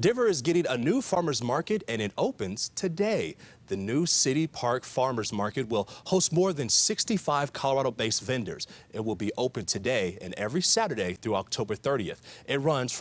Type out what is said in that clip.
Diver is getting a new farmers market and it opens today. The new City Park Farmers Market will host more than 65 Colorado-based vendors. It will be open today and every Saturday through October 30th. It runs from